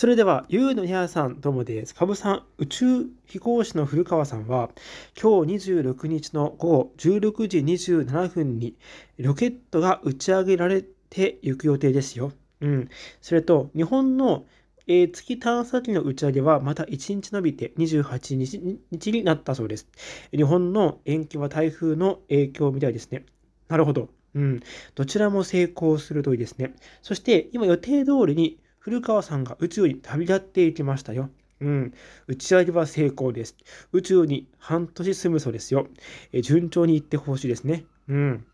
それでは、ゆうのにゃーさん、どうもです。かぶブさん、宇宙飛行士の古川さんは、今日26日の午後16時27分に、ロケットが打ち上げられていく予定ですよ。うん。それと、日本の、えー、月探査機の打ち上げはまた1日延びて28日日になったそうです。日本の延期は台風の影響みたいですね。なるほど。うん。どちらも成功するといいですね。そして、今予定通りに古川さんが宇宙に旅立っていきましたよ。うん。打ち上げは成功です。宇宙に半年住むそうですよ。え順調に行ってほしいですね。うん。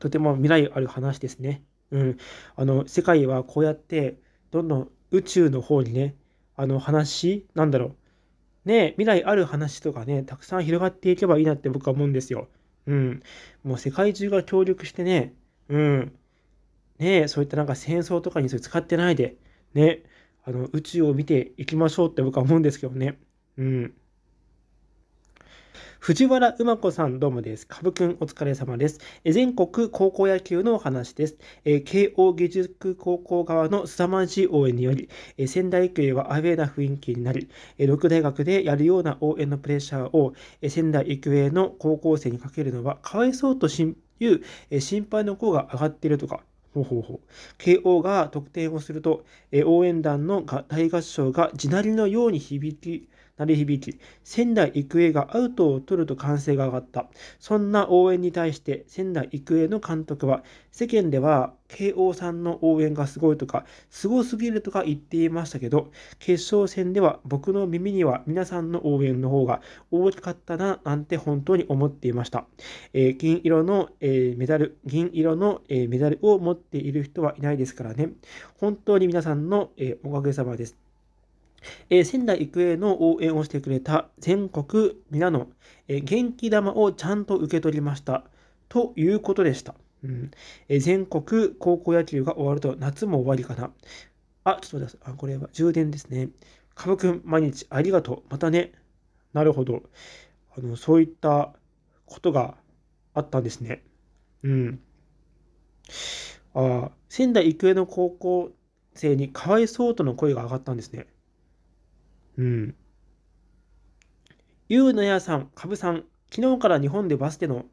とても未来ある話ですね。うん。あの、世界はこうやって、どんどん宇宙の方にね、あの話、なんだろう。ね未来ある話とかね、たくさん広がっていけばいいなって僕は思うんですよ。うん。もう世界中が協力してね、うん。ねそういったなんか戦争とかにそれ使ってないで、ね、あの、宇宙を見ていきましょうって僕は思うんですけどね。うん。藤原馬子さんどうもです。かぶくんお疲れ様です。全国高校野球のお話です。慶応義塾高校側の凄まじい応援により、仙台育英はアウェーな雰囲気になり、六大学でやるような応援のプレッシャーを仙台育英の高校生にかけるのはかわいそうという心配の声が上がっているとか、ほうほうほう。KO が得点をすると、え応援団の大合唱が地鳴りのように響き鳴り響き、仙台育英がアウトを取ると歓声が上がった。そんな応援に対して仙台育英の監督は、世間では慶応さんの応援がすごいとか、すごすぎるとか言っていましたけど、決勝戦では僕の耳には皆さんの応援の方が大きかったな、なんて本当に思っていました。えー、銀色の、えー、メダル、銀色の、えー、メダルを持っている人はいないですからね。本当に皆さんの、えおかげさまです。えー、仙台育英の応援をしてくれた全国皆の、えー、元気玉をちゃんと受け取りました。ということでした。うんえー、全国高校野球が終わると夏も終わりかな。あ、ちょっと待ってください。これは充電ですね。かぶくん、毎日ありがとう。またね。なるほど。あの、そういったことがあったんですね。うん。ああ、仙台育英の高校生にかわいそうとの声が上がったんですね。うん。ゆうのやさん、かぶさん、昨日から日本でバスケの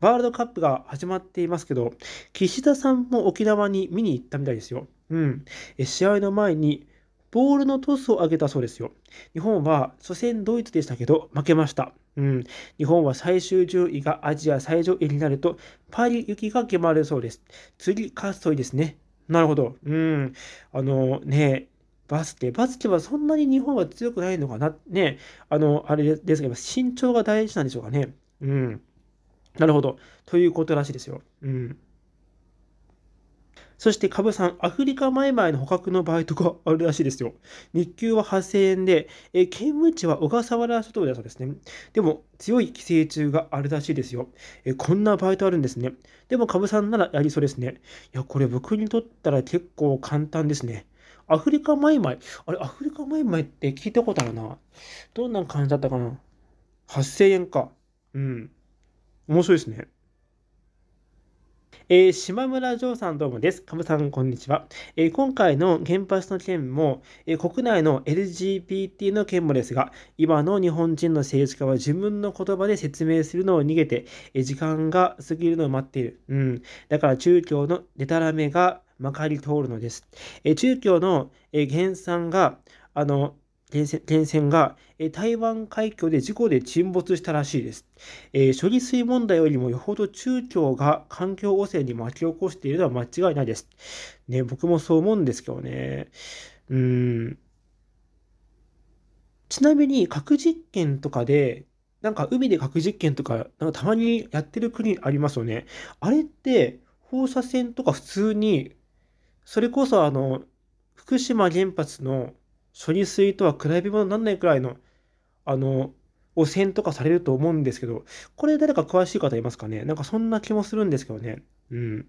ワールドカップが始まっていますけど、岸田さんも沖縄に見に行ったみたいですよ。うん。え試合の前に、ボールのトスを上げたそうですよ。日本は初戦ドイツでしたけど負けました。うん、日本は最終順位がアジア最上位になるとパリ行きが決まるそうです。次、つといいですね。なるほど。うん。あのね、バスケ。バスケはそんなに日本は強くないのかな。ね、あの、あれですけど、身長が大事なんでしょうかね。うん。なるほど。ということらしいですよ。うん。そして、カブさん、アフリカ前々イの捕獲のバイトがあるらしいですよ。日給は8000円で、え勤務地は小笠原諸島だそうですね。でも、強い寄生虫があるらしいですよ。えこんなバイトあるんですね。でも、カブさんならやりそうですね。いや、これ僕にとったら結構簡単ですね。アフリカマイマイ。あれ、アフリカマイマイって聞いたことあるな。どんな感じだったかな ?8000 円か。うん。面白いですね。えー、島村城さんどうもです。かぶさん、こんにちは。えー、今回の原発の件も、えー、国内の LGBT の件もですが、今の日本人の政治家は自分の言葉で説明するのを逃げて、え時間が過ぎるのを待っている。うん。だから中共のデタラメがまかり通るのです。え中共の、えー、産が、あの、点線が、え台湾海峡で事故で沈没したらしいです、えー、処理水問題よりもよほど中共が環境汚染に巻き起こしているのは間違いないです。ね、僕もそう思うんですけどね。うん。ちなみに核実験とかで、なんか海で核実験とか、なんかたまにやってる国ありますよね。あれって放射線とか普通に、それこそあの、福島原発の処理水とは比べ物にならないくらいの、あの、汚染とかされると思うんですけど、これ誰か詳しい方いますかねなんかそんな気もするんですけどね。うん。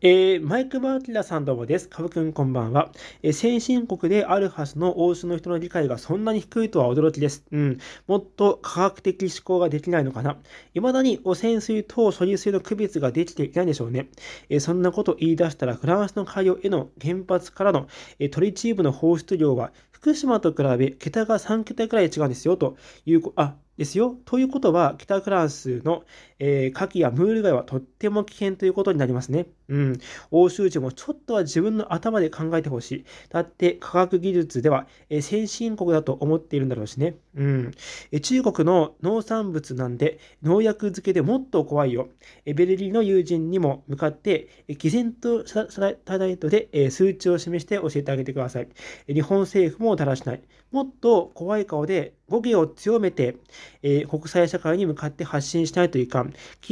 えー、マイク・バーティラさんどうもです。かぶくんこんばんは。えー、先進国であるはずの欧州の人の理解がそんなに低いとは驚きです。うん。もっと科学的思考ができないのかな。未だに汚染水等処理水の区別ができていないんでしょうね。えー、そんなこと言い出したら、フランスの海洋への原発からの、えトリチウムの放出量は、福島と比べ桁が3桁くらい違うんですよ、という、あ、ですよ。ということは、北フランスの、えー、カキやムール貝はとっても危険ということになりますね。うん。欧州人もちょっとは自分の頭で考えてほしい。だって科学技術では、えー、先進国だと思っているんだろうしね。うん。えー、中国の農産物なんで、農薬漬けでもっと怖いよ。えベルリンの友人にも向かって、え毅然とした態度で、え数値を示して教えてあげてください。日本政府もだらしない。もっと怖い顔で語気を強めて、えー、国際社会に向かって発信したいというか、っ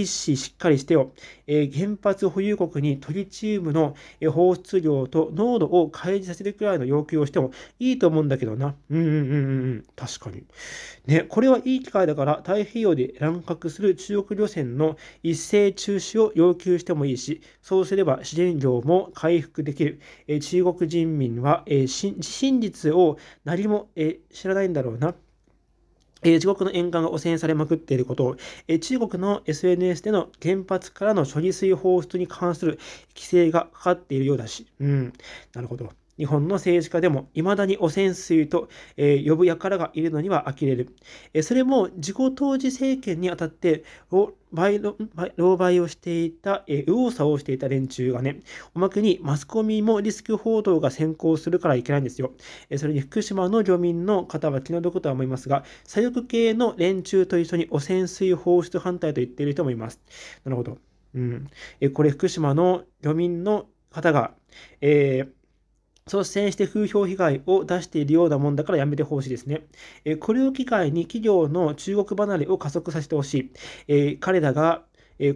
ししっかりしてよ、えー、原発保有国にトリチウムの放出量と濃度を開示させるくらいの要求をしてもいいと思うんだけどな。うんうんうんうん、確かに。ね、これはいい機会だから太平洋で乱獲する中国漁船の一斉中止を要求してもいいし、そうすれば自然量も回復できる。えー、中国人民は、え真実を何もえ知らないんだろうな。え地獄の沿岸が汚染されまくっていることを、え中国の SNS での原発からの処理水放出に関する規制がかかっているようだし、うん、なるほど。日本の政治家でも未だに汚染水と、えー、呼ぶ輩がいるのには呆れる。えー、それも自己当時政権にあたって狼狽をしていた、えー、右往左往していた連中がね、おまけにマスコミもリスク報道が先行するからいけないんですよ。えー、それに福島の漁民の方は気の毒とは思いますが、左翼系の連中と一緒に汚染水放出反対と言っている人もいます。なるほど。うん。えー、これ福島の漁民の方が、えー率先して風評被害を出しているようなもんだからやめてほしいですね。えこれを機会に企業の中国離れを加速させてほしい。え彼らが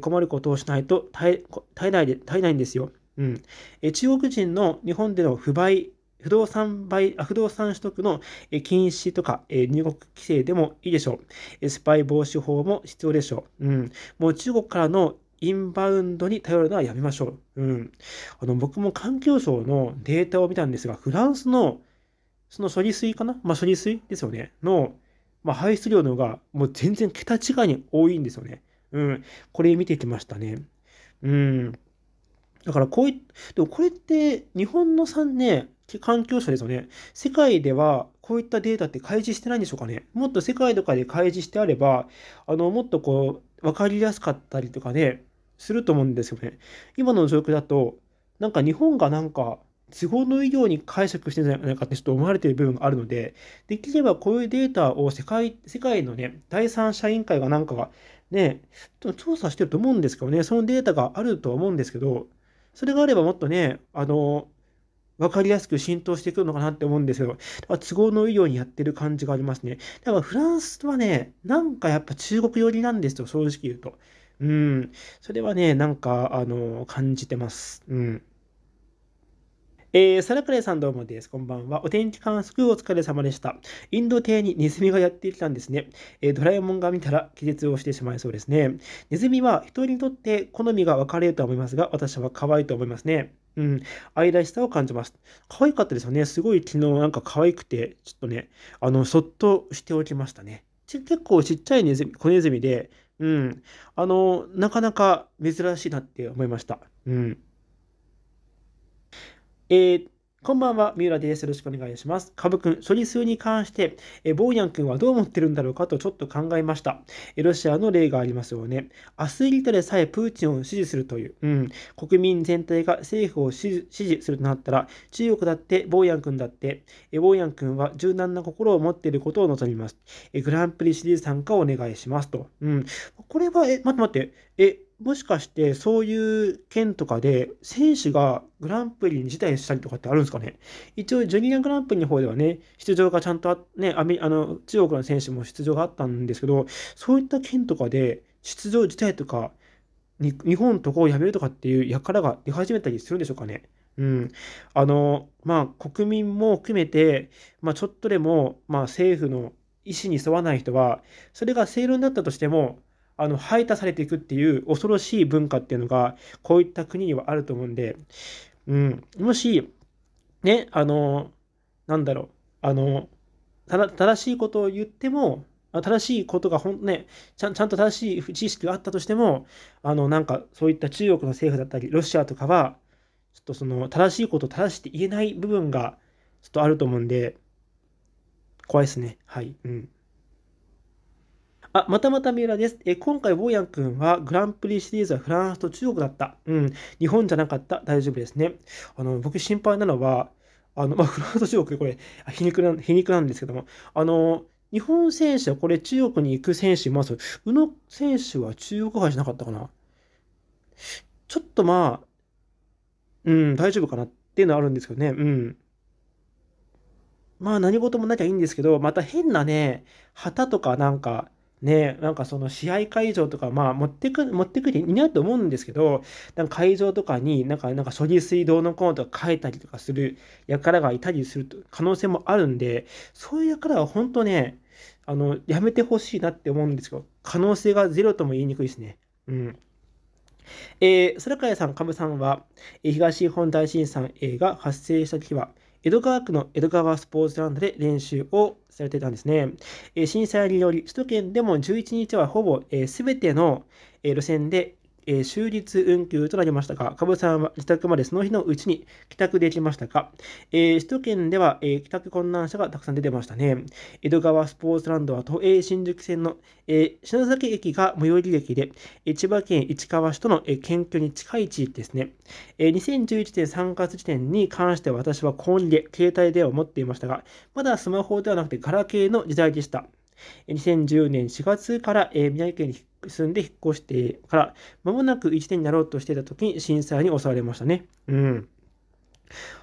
困ることをしないと耐え耐えないで耐えないんですよ。うん、え中国人の日本での不買不動産売不動産取得の禁止とか入国規制でもいいでしょう。スパイ防止法も必要でしょう。うん、もう中国からのインバウンドに頼るのはやめましょう。うん。あの、僕も環境省のデータを見たんですが、フランスの、その処理水かなまあ、処理水ですよね。の、まあ、排出量の方が、もう全然桁違いに多いんですよね。うん。これ見てきましたね。うん。だからこういでもこれって日本の3ね、環境省ですよね。世界ではこういったデータって開示してないんでしょうかね。もっと世界とかで開示してあれば、あの、もっとこう、分かりやすかったりとかね、すると思うんですよね。今の状況だと、なんか日本がなんか都合のいいように解釈してるんじゃないかってちょっと思われている部分があるので、できればこういうデータを世界世界のね、第三者委員会がなんかがね、調査してると思うんですけどね、そのデータがあるとは思うんですけど、それがあればもっとね、あの、分かりやすく浸透してくるのかなって思うんですけど、都合のいいようにやってる感じがありますね。だからフランスはね、なんかやっぱ中国寄りなんですよ、正直言うと。うん、それはね、なんか、あの、感じてます。うん。えー、サラクレさんどうもです。こんばんは。お天気観測お疲れ様でした。インド邸にネズミがやってきたんですね。えー、ドラえもんが見たら気絶をしてしまいそうですね。ネズミは人にとって好みが分かれると思いますが、私は可愛いと思いますね。うん、愛らしさを感じます。可愛かったですよね。すごい昨日なんか可愛くて、ちょっとね、あの、そっとしておきましたね。結構ちっちゃいネズミ、小ネズミで、うん。あの、なかなか珍しいなって思いました。うん。えーこんばんは、三浦です。よろしくお願いします。株ブ君、処理数に関して、えボーヤン君はどう思ってるんだろうかとちょっと考えました。ロシアの例がありますよね。アスリートでさえプーチンを支持するという、うん、国民全体が政府を支持するとなったら、中国だって、ボーヤン君だって、えボーヤン君は柔軟な心を持っていることを望みます。えグランプリシリーズ参加をお願いしますと。うん、これは、え、待って待って、え、もしかしてそういう県とかで選手がグランプリに辞退したりとかってあるんですかね一応ジュニアグランプリの方ではね、出場がちゃんとあ、ね、あの中国の選手も出場があったんですけど、そういった県とかで出場自体とか、に日本とこを辞めるとかっていう輩が出始めたりするんでしょうかね。うん。あの、まあ、国民も含めて、まあ、ちょっとでも、まあ、政府の意思に沿わない人は、それが正論だったとしても、あの排他されていくっていう恐ろしい文化っていうのがこういった国にはあると思うんで、うん、もしねあのなんだろうあの正しいことを言っても正しいことがほん、ね、ちゃんと正しい知識があったとしてもあのなんかそういった中国の政府だったりロシアとかはちょっとその正しいことを正して言えない部分がちょっとあると思うんで怖いですねはいうん。あ、またまた三浦です。え今回、ーヤン君はグランプリシリーズはフランスと中国だった。うん、日本じゃなかった。大丈夫ですね。あの、僕心配なのは、あの、まあ、フランスと中国、これ、皮肉な、皮肉なんですけども、あの、日本選手はこれ中国に行く選手います。宇野選手は中国杯じゃなかったかな。ちょっとまあ、うん、大丈夫かなっていうのはあるんですけどね。うん。まあ何事もなきゃいいんですけど、また変なね、旗とかなんか、ね、なんかその試合会場とか、まあ持ってく、持ってくる、いないと思うんですけど、なんか会場とかになんか、なんか処理水道のコーとか書いたりとかする輩がいたりする可能性もあるんで、そういう輩は本当ね、あの、やめてほしいなって思うんですけど、可能性がゼロとも言いにくいですね。うん。えー、空川さん、かムさんは、東日本大震災が発生した時は、江戸川区の江戸川スポーツランドで練習をされていたんですね。え震災により、首都圏でも11日はほぼすべ、えー、ての、え路線で、えー、終日運休となりましたが、かぶさんは自宅までその日のうちに帰宅できましたか、えー、首都圏では、えー、帰宅困難者がたくさん出てましたね。江戸川スポーツランドは都営新宿線の、えー、篠崎駅が最寄り駅で、え千葉県市川市との、え県境に近い地域ですね。え2011年3月時点に関しては私は購入で携帯電話を持っていましたが、まだスマホではなくてガラケーの時代でした。2010年4月から宮城県に住んで引っ越してから、まもなく1年になろうとしていた時に震災に襲われましたね。うん。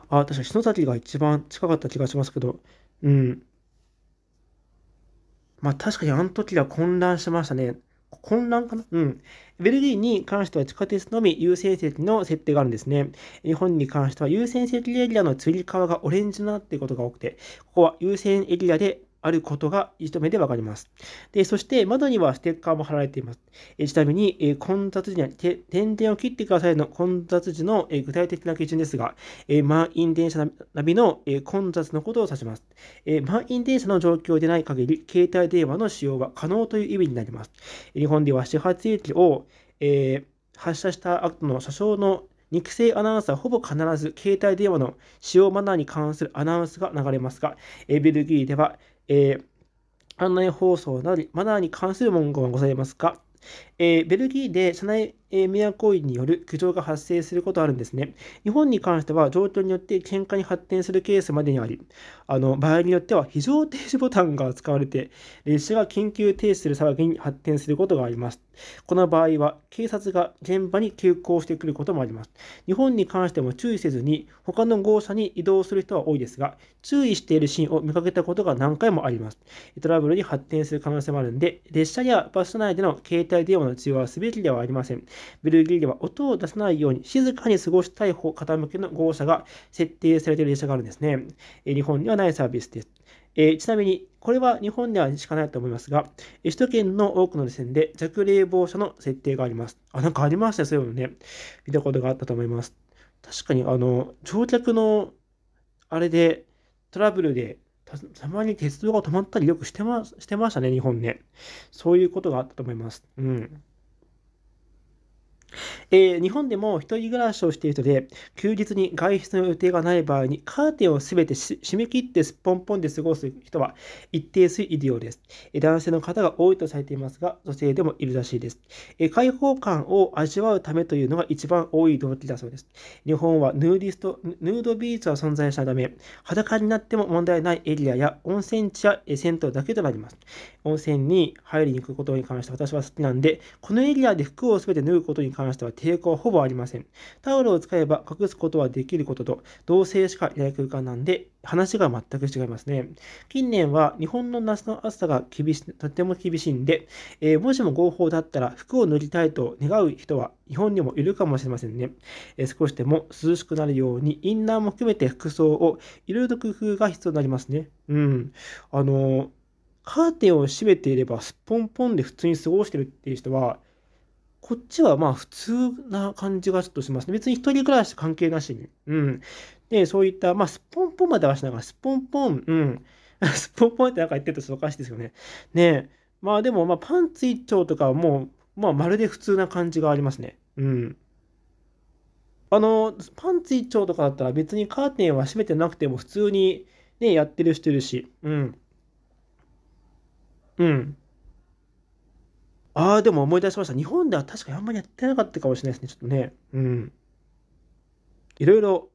あ、確か篠崎が一番近かった気がしますけど、うん。まあ確かにあの時は混乱しましたね。混乱かなうん。ベルギーに関しては地下鉄のみ優先席の設定があるんですね。日本に関しては優先席エリアのつり革がオレンジになっていることが多くて、ここは優先エリアであることが一目でわかります。で、そして窓にはステッカーも貼られています。えちなみに、え混雑時には点々を切ってくださいの混雑時の、え具体的な基準ですが、え満員電車ナビの、え混雑のことを指します、え満員電車の状況でない限り、携帯電話の使用は可能という意味になります。日本では始発駅を、え発射した後の車掌の肉声アナウンサーほぼ必ず携帯電話の使用マナーに関するアナウンスが流れますが、ベルギーではえー、案内放送なり、マナーに関する文言はございますかえー、ベルギーで社内、え迷惑行為による苦情が発生することあるんですね。日本に関しては状況によって喧嘩に発展するケースまでにあり、あの場合によっては非常停止ボタンが使われて、列車が緊急停止する騒ぎに発展することがあります。この場合は警察が現場に急行してくることもあります。日本に関しても注意せずに他の号車に移動する人は多いですが、注意しているシーンを見かけたことが何回もあります。トラブルに発展する可能性もあるんで、列車やバス内での携帯電話のの治はすべきではありません。ベルギーでは音を出さないように静かに過ごしたい方向けの号車が設定されている列車があるんですね。え日本にはないサービスです。えちなみに、これは日本ではしかないと思いますが、首都圏の多くの路線で弱冷房車の設定があります。あ、なんかありましたよ、そういうのね。見たことがあったと思います。確かに、あの、乗客の、あれで、トラブルでたまに鉄道が止まったりよくしてましてましたね、日本ね。そういうことがあったと思います。うん。えー、日本でも1人暮らしをしている人で、休日に外出の予定がない場合に、カーテンをすべて締め切ってすっぽんぽんで過ごす人は一定数いるようです。え男性の方が多いとされていますが、女性でもいるらしいです。え開放感を味わうためというのが一番多い動機だそうです。日本はヌーディスト、ヌードビーチは存在したため、裸になっても問題ないエリアや温泉地や銭湯だけとなります。温泉に入りに行くことに関して私は好きなんで、このエリアで服をすべて脱ぐことに関して関しては抵抗はほぼありません。タオルを使えば隠すことはできることと、同性しかいない空間なんで、話が全く違いますね。近年は日本の夏の暑さが厳しとても厳しいんで、えー、もしも合法だったら服を脱ぎたいと願う人は日本にもいるかもしれませんね。えー、少しでも涼しくなるようにインナーも含めて服装をいろいろと工夫が必要になりますね。うん。あのー、カーテンを閉めていればすっぽんぽんで普通に過ごしてるっていう人はこっちはまあ普通な感じがちょっとしますね。別に一人暮らし関係なしに。うん。で、そういった、まあスポンポンまではしながら、スポンポン、うん。スポンポンってなんか言ってるとちょっとおかしいですよね。ねまあでも、まあパンツ一丁とかはもう、まあまるで普通な感じがありますね。うん。あの、パンツ一丁とかだったら別にカーテンは閉めてなくても普通にね、やってる人いるし。うん。うん。ああ、でも思い出しました。日本では確かにあんまりやってなかったかもしれないですね。ちょっとね。うん。いろいろ、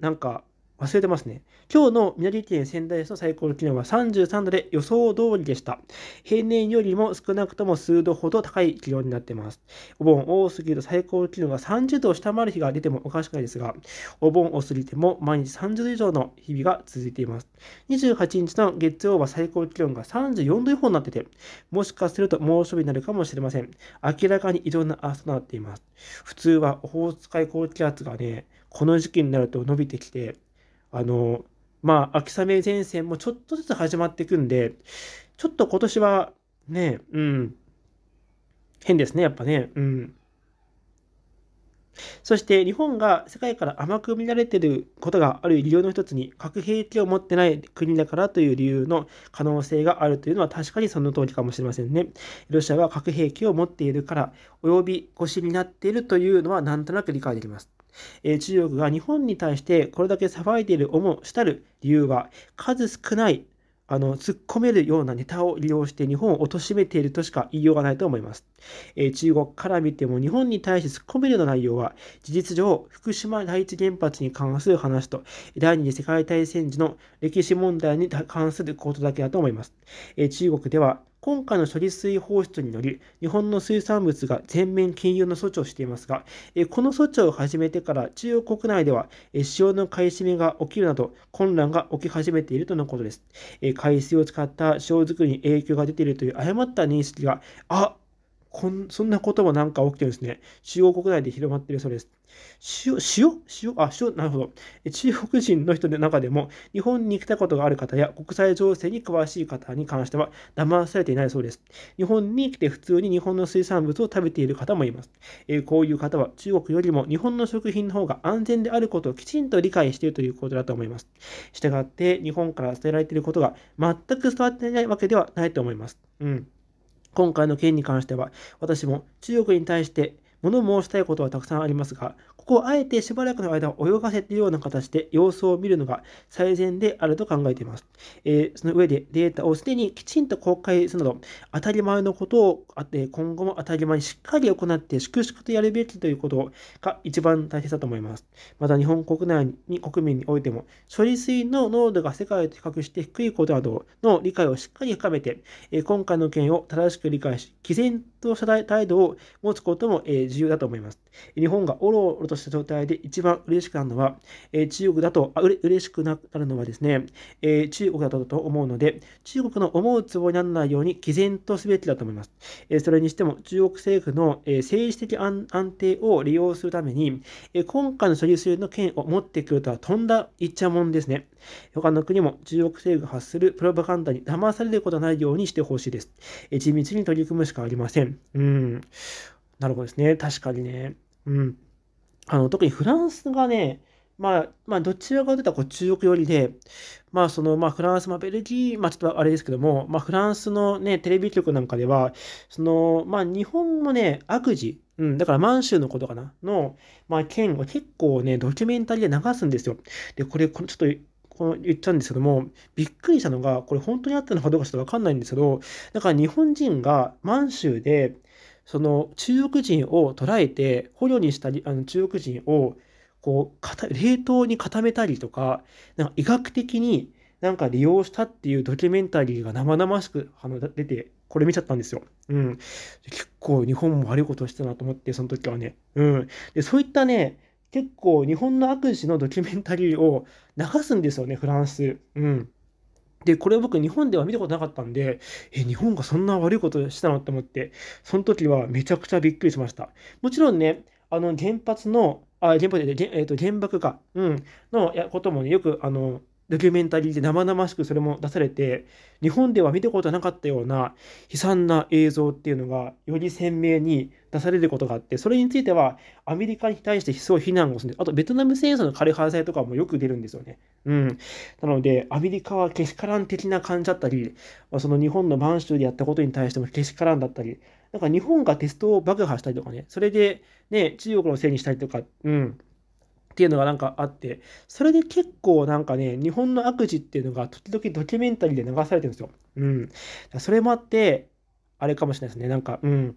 なんか、忘れてますね。今日の宮城県仙台市の最高気温は33度で予想通りでした。平年よりも少なくとも数度ほど高い気温になっています。お盆多すぎると最高気温が30度を下回る日が出てもおかしくないですが、お盆を過ぎても毎日30度以上の日々が続いています。28日の月曜は最高気温が34度以降になってて、もしかすると猛暑日になるかもしれません。明らかに異常な暑さとなっています。普通はオホーツク海高気圧がね、この時期になると伸びてきて、あの、まあ、秋雨前線もちょっとずつ始まっていくんで、ちょっと今年はね、うん、変ですね、やっぱね。うん。そして日本が世界から甘く見られていることがある理由の一つに核兵器を持ってない国だからという理由の可能性があるというのは確かにその通りかもしれませんね。ロシアは核兵器を持っているから及び腰になっているというのはなんとなく理解できます。え中国が日本に対してこれだけ騒いでいる思うしたる理由は数少ないあの突っ込めるようなネタを利用して日本を貶めているとしか言いようがないと思います、えー、中国から見ても日本に対して突っ込めるような内容は事実上福島第一原発に関する話と第二次世界大戦時の歴史問題に関することだけだと思います、えー、中国では今回の処理水放出により、日本の水産物が全面禁輸の措置をしていますが、この措置を始めてから中国国内では塩の買い占めが起きるなど混乱が起き始めているとのことです。海水を使った塩作りに影響が出ているという誤った認識が、あこんそんなともなんか起きてるんですね。中国国内で広まっているそうです。塩塩塩あ、塩なるほど。中国人の人の中でも、日本に来たことがある方や国際情勢に詳しい方に関しては、騙されていないそうです。日本に来て普通に日本の水産物を食べている方もいます。えー、こういう方は、中国よりも日本の食品の方が安全であることをきちんと理解しているということだと思います。従って、日本から伝えられていることが全く伝わっていないわけではないと思います。うん。今回の件に関しては、私も中国に対して物申したいことはたくさんありますが、ここをあえてしばらくの間泳がせているような形で様子を見るのが最善であると考えています。えー、その上でデータをすでにきちんと公開するなど、当たり前のことを、て今後も当たり前にしっかり行って粛々とやるべきということが一番大切だと思います。また日本国内に国民においても、処理水の濃度が世界と比較して低いことなどの理解をしっかり深めて、え今回の件を正しく理解し、毅然とした態度を持つことも、えす。自由だと思います。日本がおろおろとした状態で一番嬉しくなるのは、え中国だと、あうれ嬉しくなるのはですね、え中国だとと思うので、中国の思うつぼにならないように毅然とすべきだと思います。えそれにしても、中国政府の、え政治的安定を利用するために、え今回の処理水の件を持ってくるとはとんだいっちゃもんですね。他の国も中国政府が発するプロパガンダに騙されることはないようにしてほしいです。え地道に取り組むしかありません。うん。なるほどですね。確かにね。うん。あの、特にフランスがね、まあ、まあ、どちらかというとこう中国寄りで、まあ、その、まあ、フランス、まあ、ベルギー、まあ、ちょっとあれですけども、まあ、フランスのね、テレビ局なんかでは、その、まあ、日本のね、悪事、うん、だから満州のことかな、の、まあ、件を結構ね、ドキュメンタリーで流すんですよ。で、これ、このちょっと、この言っちゃうんですけども、びっくりしたのが、これ本当にあったのかどうかちょっとわかんないんですけど、だから日本人が満州で、その中国人を捕らえて捕虜にしたりあの中国人をこう冷凍に固めたりとかなんか医学的になんか利用したっていうドキュメンタリーが生々しくあの出てこれ見ちゃったんですよ。うん、結構日本も悪いことしたなと思ってその時はね。うん、でそういったね結構日本の悪事のドキュメンタリーを流すんですよねフランス。うんで、これを僕日本では見たことなかったんで、え、日本がそんな悪いことしたのって思って、その時はめちゃくちゃびっくりしました。もちろんね、あの、原発の、あ、原発で、えっ、ー、と、原爆か、うん、のこともね、よく、あの、ドキュメンタリーで生々しくそれも出されて、日本では見たことなかったような悲惨な映像っていうのがより鮮明に出されることがあって、それについてはアメリカに対してすごを非難をする。あと、ベトナム戦争の枯葉剤とかもよく出るんですよね。うん。なので、アメリカはけしからん的な感じだったり、その日本の満州でやったことに対してもけしからんだったり、なんか日本がテストを爆破したりとかね、それでね、中国のせいにしたりとか、うん。っていうのがなんかあって、それで結構なんかね、日本の悪事っていうのが時々ドキュメンタリーで流されてるんですよ。うん。それもあって、あれかもしれないですね。なんか、うん。っ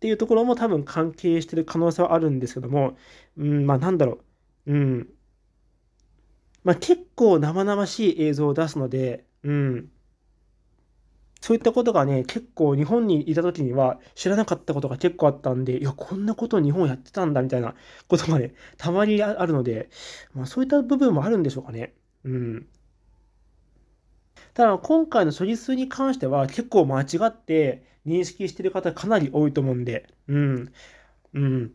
ていうところも多分関係してる可能性はあるんですけども、うん、まあなんだろう。うん。まあ結構生々しい映像を出すので、うん。そういったことがね、結構日本にいた時には知らなかったことが結構あったんで、いや、こんなこと日本やってたんだみたいなことがね、たまにあるので、まあ、そういった部分もあるんでしょうかね。うん。ただ、今回の処理数に関しては結構間違って認識してる方かなり多いと思うんで、うん。うん。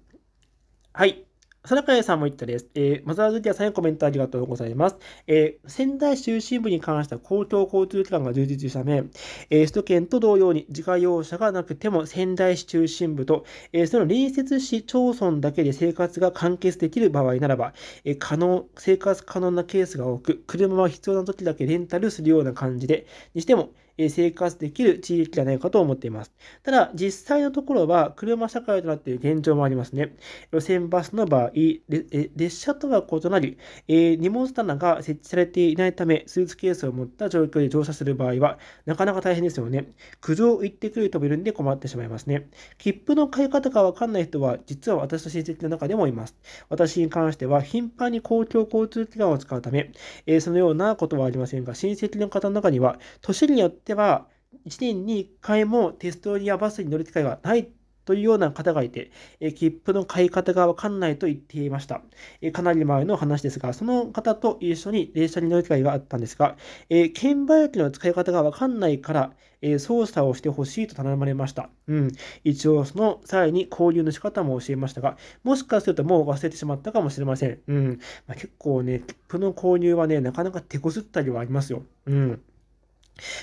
はい。さらかさんも言ったです。えー、マザーズディアさんへコメントありがとうございます。えー、仙台市中心部に関しては公共交通機関が充実したため、えー、首都圏と同様に自家用車がなくても仙台市中心部と、えー、その隣接市町村だけで生活が完結できる場合ならば、えー、可能、生活可能なケースが多く、車は必要な時だけレンタルするような感じで、にしても、生活できる地域じゃないかと思っています。ただ、実際のところは車社会となっている現状もありますね。路線バスの場合、列車とは異なり、え荷物棚が設置されていないため、スーツケースを持った状況で乗車する場合は、なかなか大変ですよね。苦情を言ってくる人もいるんで困ってしまいますね。切符の買い方がわかんない人は、実は私と親戚の中でもいます。私に関しては、頻繁に公共交通機関を使うため、えそのようなことはありませんが、親戚の方の中には、年によってっては、1年に1回もテ鉄リやバスに乗る機会がないというような方がいて、え切符の買い方がわかんないと言っていました、えかなり前の話ですが、その方と一緒に列車に乗る機会があったんですが、え券売機の使い方がわかんないから、え操作をしてほしいと頼まれました。うん。一応その際に交流の仕方も教えましたが、もしかするともう忘れてしまったかもしれません。うん。まあ、結構ね、切符の購入はね、なかなか手こずったりはありますよ。うん。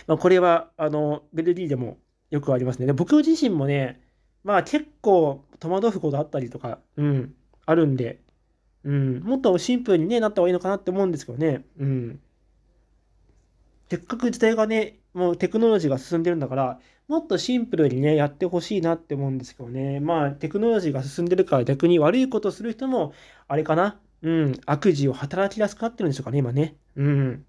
まあ、これは、あの、ベルギーでもよくありますね。で僕自身もね、まあ結構戸惑うことあったりとか、うん、あるんで、うん、もっとシンプルに、ね、なった方がいいのかなって思うんですけどね。うん。せっかく時代がね、もうテクノロジーが進んでるんだから、もっとシンプルにね、やってほしいなって思うんですけどね。まあ、テクノロジーが進んでるから逆に悪いことする人も、あれかな、うん、悪事を働きやすくなってるんでしょうかね、今ね。うん。